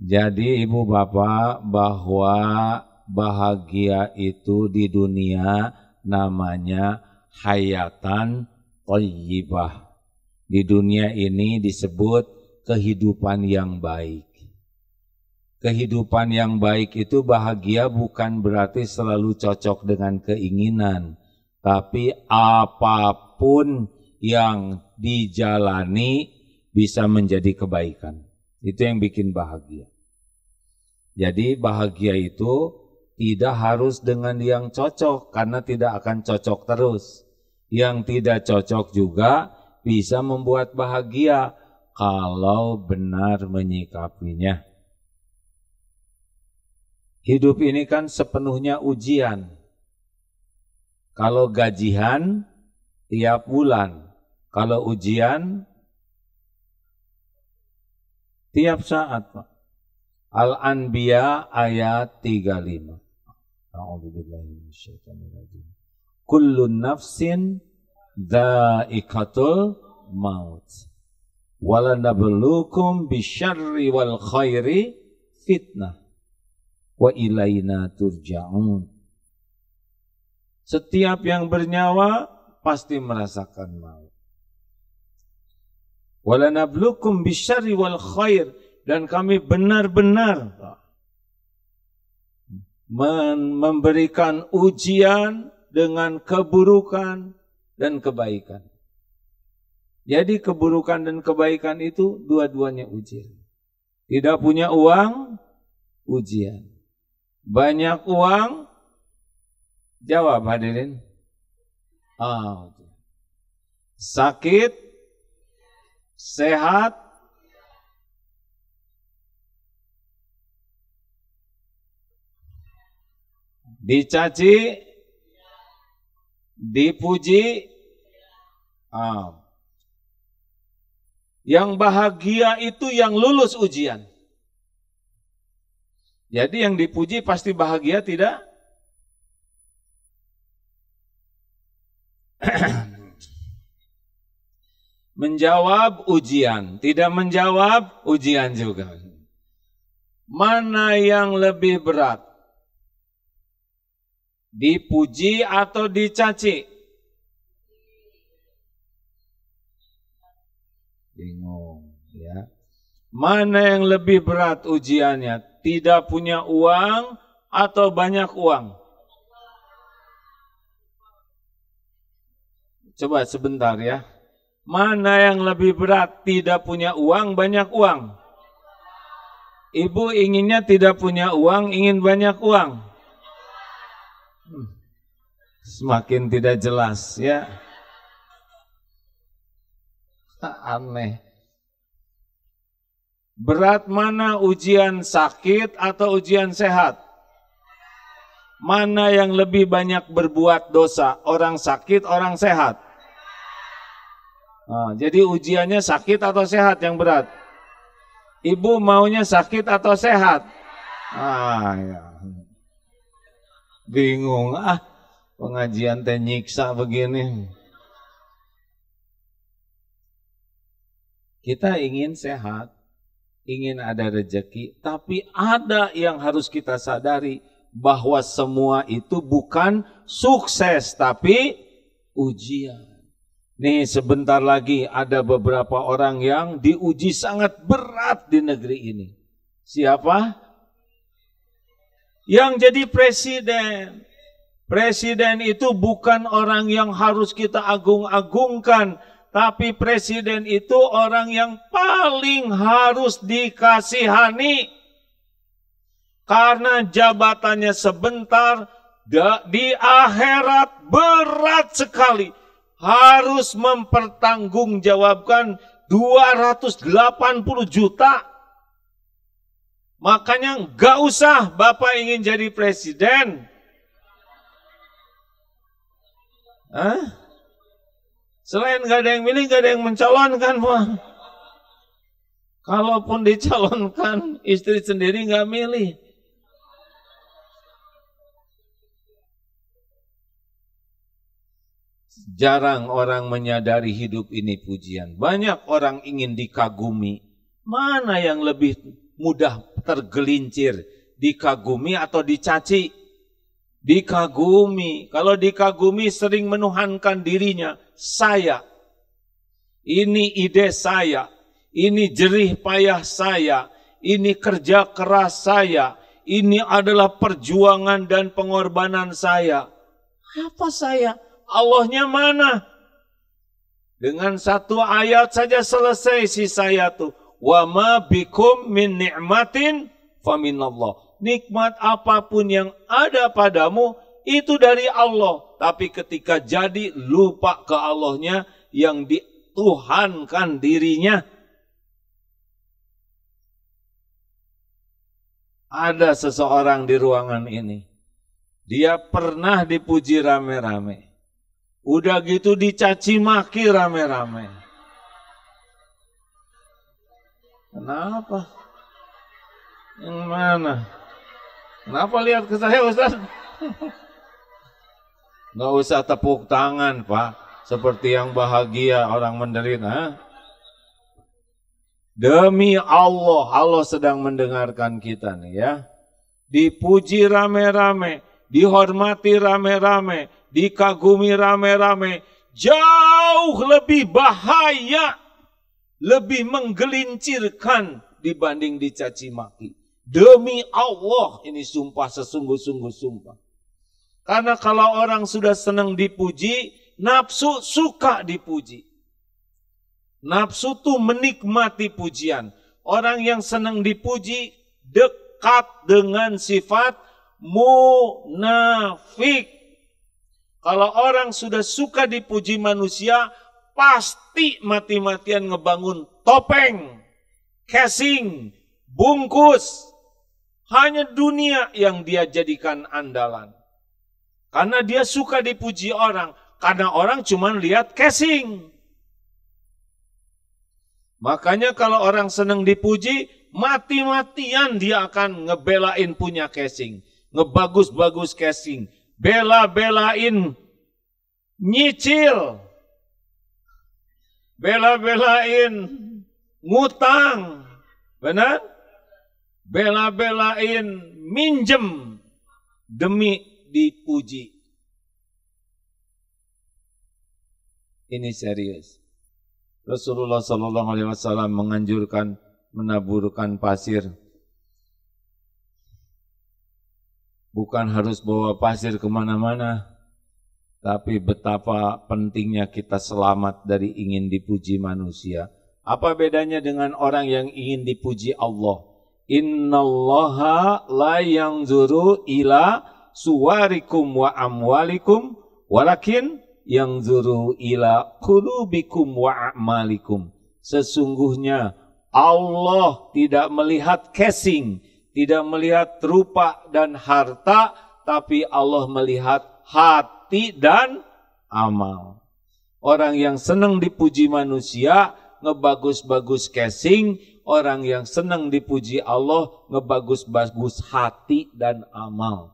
Jadi ibu bapak bahwa bahagia itu di dunia namanya hayatan toyibah. Di dunia ini disebut kehidupan yang baik. Kehidupan yang baik itu bahagia bukan berarti selalu cocok dengan keinginan, tapi apapun yang dijalani bisa menjadi kebaikan. Itu yang bikin bahagia. Jadi bahagia itu tidak harus dengan yang cocok karena tidak akan cocok terus. Yang tidak cocok juga bisa membuat bahagia kalau benar menyikapinya. Hidup ini kan sepenuhnya ujian. Kalau gajian tiap bulan, kalau ujian Tiap saat, Pak. Al-Anbiya ayat 35. A'udzubillahiminasyaitonirrajim. Kullu nafsin dha'iqatul maut. Walanabluukum bisyarri wal khairi fitnah. Wa ilaina turja'un. Setiap yang bernyawa pasti merasakan maut walanablukum bisyari wal khair dan kami benar-benar memberikan ujian dengan keburukan dan kebaikan. Jadi keburukan dan kebaikan itu dua-duanya ujian. Tidak punya uang, ujian. Banyak uang, jawab hadirin. Ah, sakit, sehat, dicaci, dipuji. oh. Yang bahagia itu yang lulus ujian. Jadi yang dipuji pasti bahagia tidak? Menjawab ujian, tidak menjawab ujian juga. Mana yang lebih berat? Dipuji atau dicaci? Bingung, ya. Mana yang lebih berat ujiannya? Tidak punya uang atau banyak uang? Coba sebentar ya. Mana yang lebih berat tidak punya uang, banyak uang? Ibu inginnya tidak punya uang, ingin banyak uang. Hmm. Semakin tidak jelas ya. Aneh. Berat mana ujian sakit atau ujian sehat? Mana yang lebih banyak berbuat dosa, orang sakit, orang sehat? Nah, jadi ujiannya sakit atau sehat yang berat? Ibu maunya sakit atau sehat? Ah, ya. Bingung ah, pengajian teh nyiksa begini. Kita ingin sehat, ingin ada rejeki, tapi ada yang harus kita sadari bahwa semua itu bukan sukses tapi ujian. Nih sebentar lagi ada beberapa orang yang diuji sangat berat di negeri ini. Siapa? Yang jadi presiden. Presiden itu bukan orang yang harus kita agung-agungkan, tapi presiden itu orang yang paling harus dikasihani. Karena jabatannya sebentar, di akhirat berat sekali harus mempertanggungjawabkan 280 juta. Makanya nggak usah Bapak ingin jadi presiden. Hah? Selain nggak ada yang milih, nggak ada yang mencalonkan, Wah. Kalaupun dicalonkan, istri sendiri nggak milih. Jarang orang menyadari hidup ini pujian. Banyak orang ingin dikagumi. Mana yang lebih mudah tergelincir? Dikagumi atau dicaci? Dikagumi. Kalau dikagumi sering menuhankan dirinya. Saya. Ini ide saya. Ini jerih payah saya. Ini kerja keras saya. Ini adalah perjuangan dan pengorbanan saya. Apa saya? Allahnya mana? Dengan satu ayat saja selesai si saya tuh. Wa ma bikum min ni'matin faminallah. Nikmat apapun yang ada padamu itu dari Allah. Tapi ketika jadi lupa ke Allahnya yang dituhankan dirinya. Ada seseorang di ruangan ini. Dia pernah dipuji rame-rame Udah gitu dicaci maki rame-rame. Kenapa? Yang mana? Kenapa lihat ke saya Ustaz? Gak usah tepuk tangan Pak. Seperti yang bahagia orang menderita. Demi Allah, Allah sedang mendengarkan kita nih ya. Dipuji rame-rame, dihormati rame-rame, dikagumi rame-rame, jauh lebih bahaya, lebih menggelincirkan dibanding dicaci maki. Demi Allah ini sumpah sesungguh-sungguh sumpah. Karena kalau orang sudah senang dipuji, nafsu suka dipuji. Nafsu tuh menikmati pujian. Orang yang senang dipuji dekat dengan sifat munafik. Kalau orang sudah suka dipuji manusia, pasti mati-matian ngebangun topeng, casing, bungkus. Hanya dunia yang dia jadikan andalan. Karena dia suka dipuji orang. Karena orang cuma lihat casing. Makanya kalau orang senang dipuji, mati-matian dia akan ngebelain punya casing. Ngebagus-bagus casing bela-belain nyicil, bela-belain ngutang, benar? Bela-belain minjem demi dipuji. Ini serius. Rasulullah Shallallahu Alaihi Wasallam menganjurkan menaburkan pasir bukan harus bawa pasir kemana-mana, tapi betapa pentingnya kita selamat dari ingin dipuji manusia. Apa bedanya dengan orang yang ingin dipuji Allah? Innallaha la Zuru ila suwarikum wa amwalikum walakin Yang Zuru ila kulubikum wa amalikum. Sesungguhnya Allah tidak melihat casing, tidak melihat rupa dan harta, tapi Allah melihat hati dan amal. Orang yang senang dipuji manusia, ngebagus-bagus casing, orang yang senang dipuji Allah, ngebagus-bagus hati dan amal.